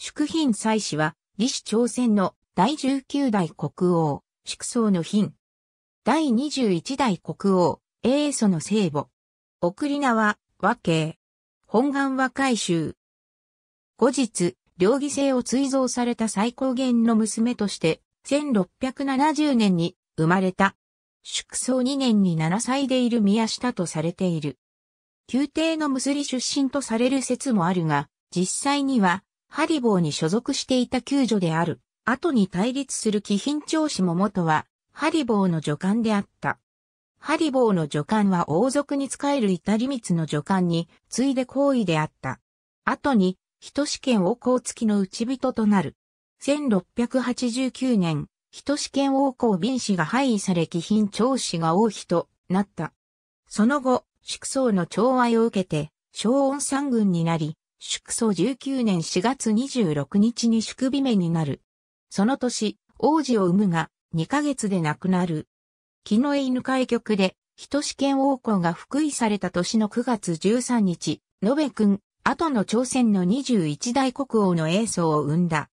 祝賓祭祀は、李氏朝鮮の第19代国王、祝宗の品。第21代国王、英祖の聖母。送り名は、和慶。本願和改修。後日、両義制を追贈された最高元の娘として、1670年に生まれた。祝宗2年に7歳でいる宮下とされている。宮廷の結り出身とされる説もあるが、実際には、ハリボーに所属していた救助である。後に対立する貴賓長子も元は、ハリボーの助官であった。ハリボーの助官は王族に仕えるリりツの助官に次いで行為であった。後に、人試験王公付きの内人となる。1689年、人試験王公敏氏が廃位され貴賓長子が王妃となった。その後、祝宗の寵愛を受けて、昭恩三軍になり、祝祖19年4月26日に祝日目になる。その年、王子を産むが、2ヶ月で亡くなる。木の犬会局で、人試験王侯が復位された年の9月13日、延べ君、後の朝鮮の21代国王の英祖を生んだ。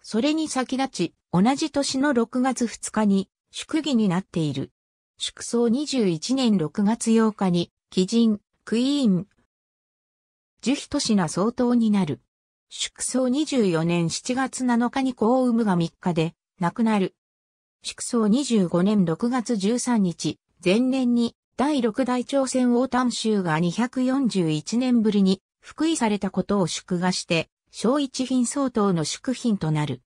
それに先立ち、同じ年の6月2日に、祝儀になっている。祝葬21年6月8日に、貴人、クイーン、樹皮と品相当になる。祝葬24年7月7日に子を産むが3日で、亡くなる。祝葬25年6月13日、前年に第6代朝鮮王丹州が241年ぶりに復位されたことを祝賀して、小一品相当の祝品となる。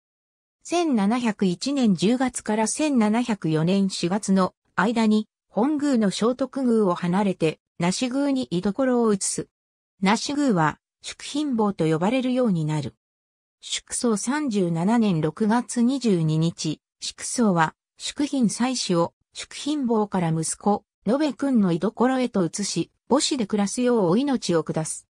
1701年10月から1704年4月の間に本宮の聖徳宮を離れて、那宮に居所を移す。ナシグーは、祝賓坊と呼ばれるようになる。祝宗37年6月22日、祝宗は、祝賓祭祀を、祝賓坊から息子、延辺君の居所へと移し、母子で暮らすようお命を下す。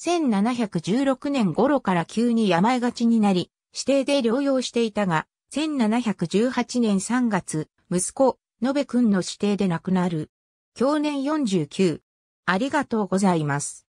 1716年頃から急に病がちになり、指定で療養していたが、1718年3月、息子、延辺君の指定で亡くなる。去年49。ありがとうございます。